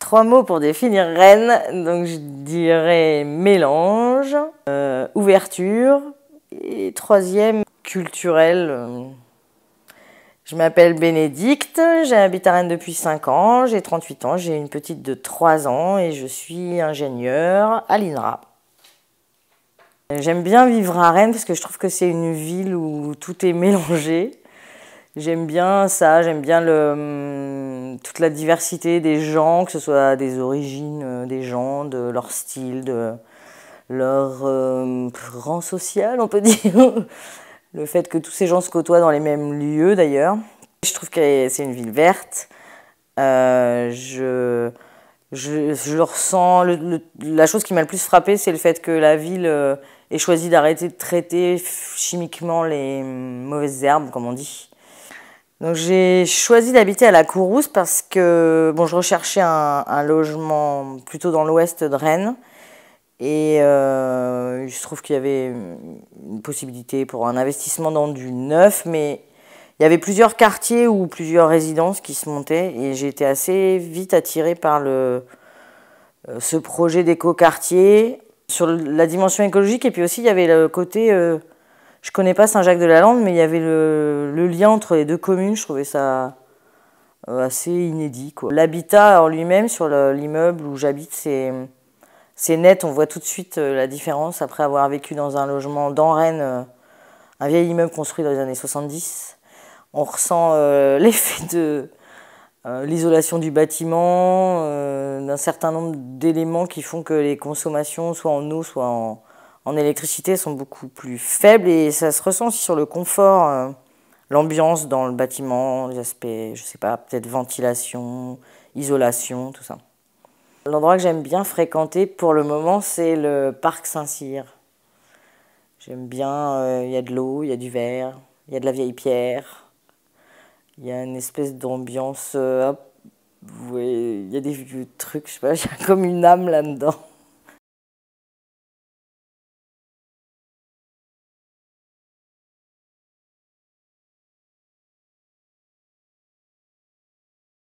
Trois mots pour définir Rennes, donc je dirais mélange, euh, ouverture et troisième culturel. Je m'appelle Bénédicte, j'habite à Rennes depuis 5 ans, j'ai 38 ans, j'ai une petite de 3 ans et je suis ingénieure à l'INRA. J'aime bien vivre à Rennes parce que je trouve que c'est une ville où tout est mélangé. J'aime bien ça, j'aime bien le, hum, toute la diversité des gens, que ce soit des origines euh, des gens, de leur style, de leur hum, rang social, on peut dire. Le fait que tous ces gens se côtoient dans les mêmes lieux d'ailleurs. Je trouve que c'est une ville verte. Euh, je, je, ressens. la chose qui m'a le plus frappée, c'est le fait que la ville... Euh, et choisi d'arrêter de traiter chimiquement les mauvaises herbes, comme on dit. Donc j'ai choisi d'habiter à la Courrousse parce que bon, je recherchais un, logement plutôt dans l'ouest de Rennes. Et euh, il se trouve qu'il y avait une possibilité pour un investissement dans du neuf, mais il y avait plusieurs quartiers ou plusieurs résidences qui se montaient et j'ai été assez vite attirée par le, euh, ce projet d'éco-quartier sur la dimension écologique et puis aussi il y avait le côté, euh, je connais pas Saint-Jacques-de-la-Lande, mais il y avait le, lien entre les deux communes, je trouvais ça euh, assez inédit. L'habitat en lui-même sur l'immeuble où j'habite, c'est, net, on voit tout de suite euh, la différence après avoir vécu dans un logement dans Rennes, un vieil immeuble construit dans les années 70. On ressent l'effet de, euh, l'isolation du bâtiment, euh, d'un certain nombre d'éléments qui font que les consommations, soit en eau, soit en, électricité, sont beaucoup plus faibles et ça se ressent sur le confort, euh, l'ambiance dans le bâtiment, les aspects, je ne sais pas, peut-être ventilation, isolation, tout ça. L'endroit que j'aime bien fréquenter pour le moment, c'est le parc Saint-Cyr. J'aime bien, il y a de l'eau, il y a du verre, il y a de la vieille pierre. Il y a une espèce d'ambiance. Euh, il y a des trucs, je sais pas, comme une âme là-dedans.